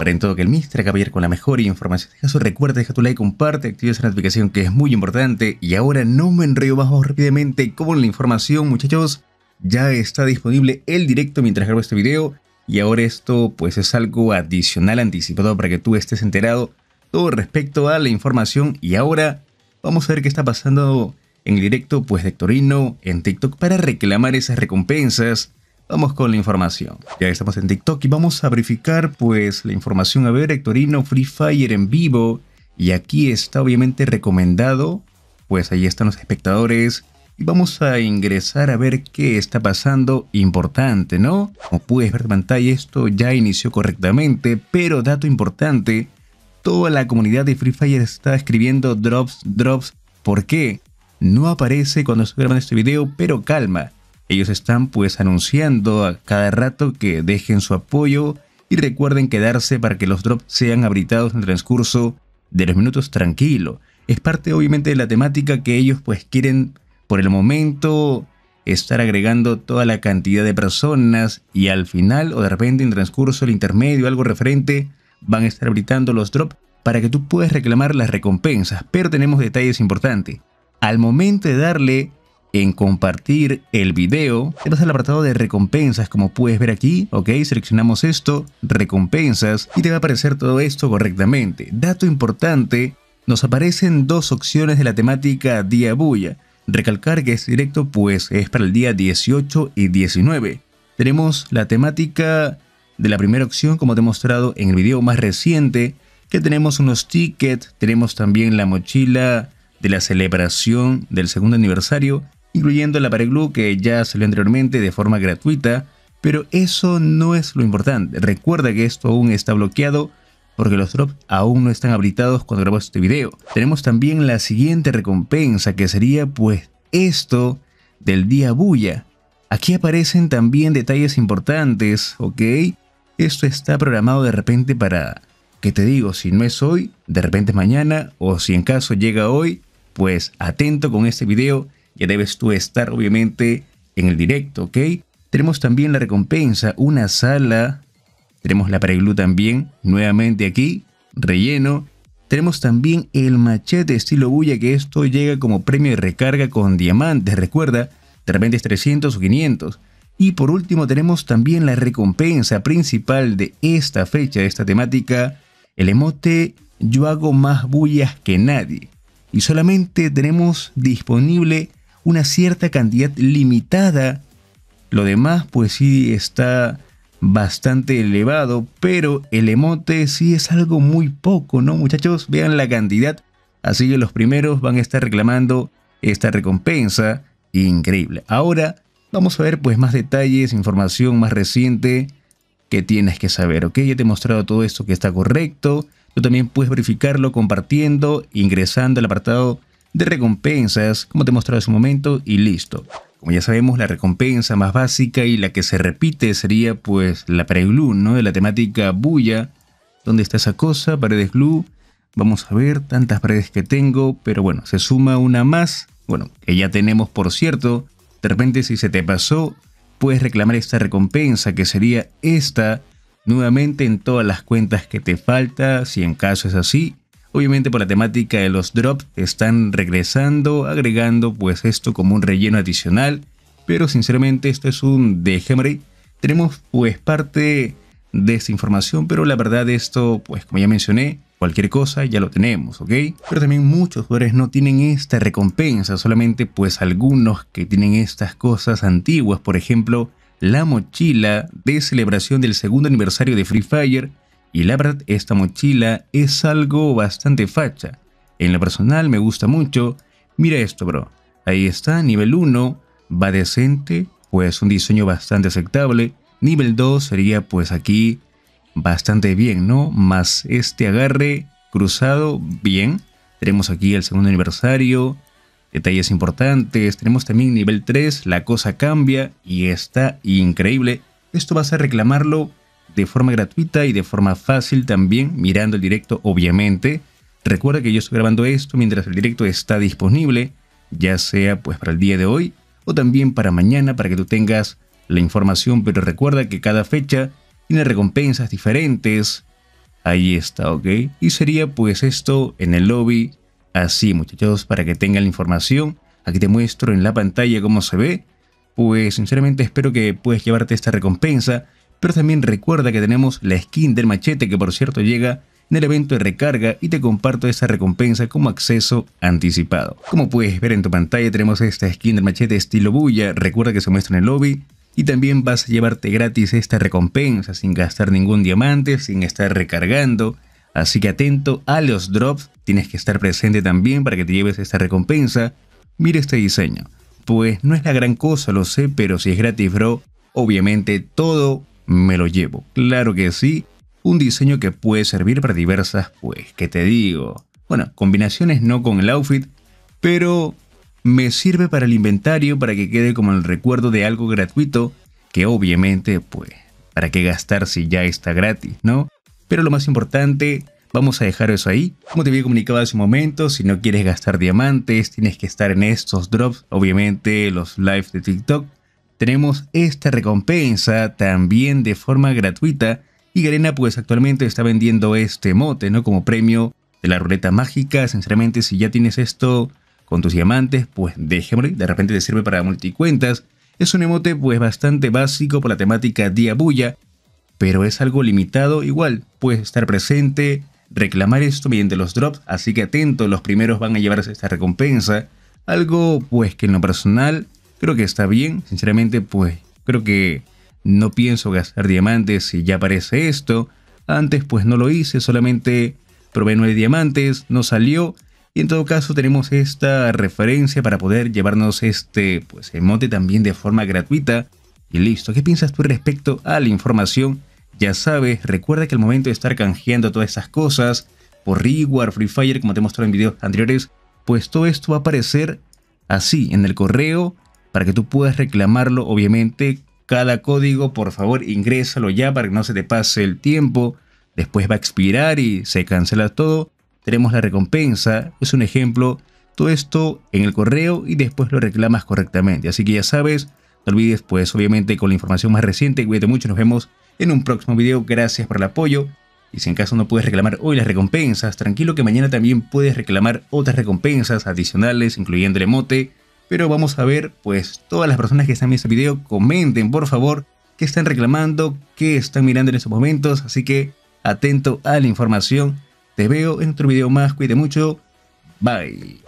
Para en todo que el Mister Caballero con la mejor información. De caso, recuerda, deja tu like, comparte, activa esa notificación que es muy importante. Y ahora no me enredo bajo rápidamente con la información, muchachos. Ya está disponible el directo mientras grabo este video. Y ahora esto pues es algo adicional anticipado para que tú estés enterado todo respecto a la información. Y ahora vamos a ver qué está pasando en el directo pues de Torino en TikTok para reclamar esas recompensas Vamos con la información. Ya estamos en TikTok y vamos a verificar pues la información. A ver, Hectorino, Free Fire en vivo. Y aquí está obviamente recomendado. Pues ahí están los espectadores. Y vamos a ingresar a ver qué está pasando. Importante, ¿no? Como puedes ver en pantalla, esto ya inició correctamente. Pero dato importante, toda la comunidad de Free Fire está escribiendo drops, drops. ¿Por qué? No aparece cuando se grabando este video, pero calma ellos están pues anunciando a cada rato que dejen su apoyo y recuerden quedarse para que los drops sean abritados en el transcurso de los minutos tranquilo. Es parte obviamente de la temática que ellos pues quieren por el momento estar agregando toda la cantidad de personas y al final o de repente en transcurso el intermedio algo referente van a estar abritando los drops para que tú puedas reclamar las recompensas, pero tenemos detalles importantes. Al momento de darle en compartir el video. vas al apartado de recompensas, como puedes ver aquí, ok, seleccionamos esto, recompensas, y te va a aparecer todo esto correctamente. Dato importante, nos aparecen dos opciones de la temática Día Bulla. Recalcar que es directo, pues es para el día 18 y 19. Tenemos la temática de la primera opción, como te he mostrado en el video más reciente, que tenemos unos tickets, tenemos también la mochila de la celebración del segundo aniversario incluyendo el glue que ya salió anteriormente de forma gratuita, pero eso no es lo importante. Recuerda que esto aún está bloqueado porque los drops aún no están habilitados cuando grabo este video. Tenemos también la siguiente recompensa que sería pues esto del día bulla. Aquí aparecen también detalles importantes, ¿ok? Esto está programado de repente para, que te digo, si no es hoy, de repente es mañana, o si en caso llega hoy, pues atento con este video ya debes tú estar obviamente en el directo, ¿ok? Tenemos también la recompensa, una sala. Tenemos la preglú también, nuevamente aquí, relleno. Tenemos también el machete estilo bulla, que esto llega como premio de recarga con diamantes, recuerda, de repente es 300 o 500. Y por último tenemos también la recompensa principal de esta fecha, de esta temática, el emote Yo hago más bullas que nadie. Y solamente tenemos disponible una cierta cantidad limitada. Lo demás pues sí está bastante elevado, pero el emote sí es algo muy poco, ¿no? Muchachos, vean la cantidad. Así que los primeros van a estar reclamando esta recompensa increíble. Ahora vamos a ver pues más detalles, información más reciente que tienes que saber, ¿ok? Ya te he mostrado todo esto que está correcto. Tú también puedes verificarlo compartiendo, ingresando al apartado de recompensas, como te mostraba hace un momento, y listo. Como ya sabemos, la recompensa más básica y la que se repite sería pues la pared glue, ¿no? De la temática bulla. ¿Dónde está esa cosa? Paredes glue. Vamos a ver tantas paredes que tengo, pero bueno, se suma una más. Bueno, que ya tenemos por cierto. De repente si se te pasó, puedes reclamar esta recompensa que sería esta nuevamente en todas las cuentas que te falta, si en caso es así. Obviamente por la temática de los drops están regresando, agregando pues esto como un relleno adicional, pero sinceramente esto es un Gemery. Tenemos pues parte de esta información, pero la verdad esto pues como ya mencioné, cualquier cosa ya lo tenemos, ¿ok? Pero también muchos jugadores no tienen esta recompensa, solamente pues algunos que tienen estas cosas antiguas, por ejemplo, la mochila de celebración del segundo aniversario de Free Fire y la verdad, esta mochila es algo bastante facha. En lo personal me gusta mucho. Mira esto, bro. Ahí está, nivel 1. Va decente, pues un diseño bastante aceptable. Nivel 2 sería pues aquí bastante bien, ¿no? Más este agarre cruzado, bien. Tenemos aquí el segundo aniversario, detalles importantes. Tenemos también nivel 3, la cosa cambia y está increíble. Esto vas a reclamarlo de forma gratuita y de forma fácil también, mirando el directo obviamente. Recuerda que yo estoy grabando esto mientras el directo está disponible, ya sea pues para el día de hoy o también para mañana para que tú tengas la información, pero recuerda que cada fecha tiene recompensas diferentes. Ahí está, ¿ok? Y sería pues esto en el lobby, así muchachos, para que tengan la información. Aquí te muestro en la pantalla cómo se ve. Pues sinceramente espero que puedas llevarte esta recompensa pero también recuerda que tenemos la skin del machete que por cierto llega en el evento de recarga y te comparto esa recompensa como acceso anticipado. Como puedes ver en tu pantalla tenemos esta skin del machete estilo bulla, recuerda que se muestra en el lobby y también vas a llevarte gratis esta recompensa sin gastar ningún diamante, sin estar recargando. Así que atento a los drops, tienes que estar presente también para que te lleves esta recompensa. Mira este diseño. Pues no es la gran cosa, lo sé, pero si es gratis, bro, obviamente todo me lo llevo. Claro que sí, un diseño que puede servir para diversas, pues, ¿qué te digo? Bueno, combinaciones no con el outfit, pero me sirve para el inventario, para que quede como el recuerdo de algo gratuito, que obviamente, pues, ¿para qué gastar si ya está gratis, no? Pero lo más importante, vamos a dejar eso ahí. Como te había comunicado hace un momento, si no quieres gastar diamantes, tienes que estar en estos drops, obviamente los live de TikTok, tenemos esta recompensa también de forma gratuita. Y Garena pues actualmente está vendiendo este emote, ¿no? Como premio de la ruleta mágica. Sinceramente, si ya tienes esto con tus diamantes, pues déjame, de repente te sirve para multicuentas. Es un emote pues bastante básico por la temática diabulla. pero es algo limitado igual, puedes estar presente, reclamar esto mediante los drops, así que atento, los primeros van a llevarse esta recompensa, algo pues que en lo personal Creo que está bien, sinceramente, pues creo que no pienso gastar diamantes si ya aparece esto. Antes pues no lo hice, solamente probé nueve diamantes, no salió. Y en todo caso tenemos esta referencia para poder llevarnos este pues, emote también de forma gratuita. Y listo, ¿qué piensas tú respecto a la información? Ya sabes, recuerda que al momento de estar canjeando todas estas cosas, por reward, Free Fire, como te he mostrado en videos anteriores, pues todo esto va a aparecer así en el correo para que tú puedas reclamarlo. Obviamente, cada código, por favor, ingrésalo ya para que no se te pase el tiempo. Después va a expirar y se cancela todo. Tenemos la recompensa, es un ejemplo. Todo esto en el correo y después lo reclamas correctamente. Así que ya sabes, no olvides, pues, obviamente, con la información más reciente. Cuídate mucho, nos vemos en un próximo video. Gracias por el apoyo. Y si en caso no puedes reclamar hoy las recompensas, tranquilo que mañana también puedes reclamar otras recompensas adicionales, incluyendo el emote pero vamos a ver, pues todas las personas que están viendo este video, comenten por favor qué están reclamando, qué están mirando en estos momentos. Así que atento a la información. Te veo en otro video más, cuide mucho. Bye.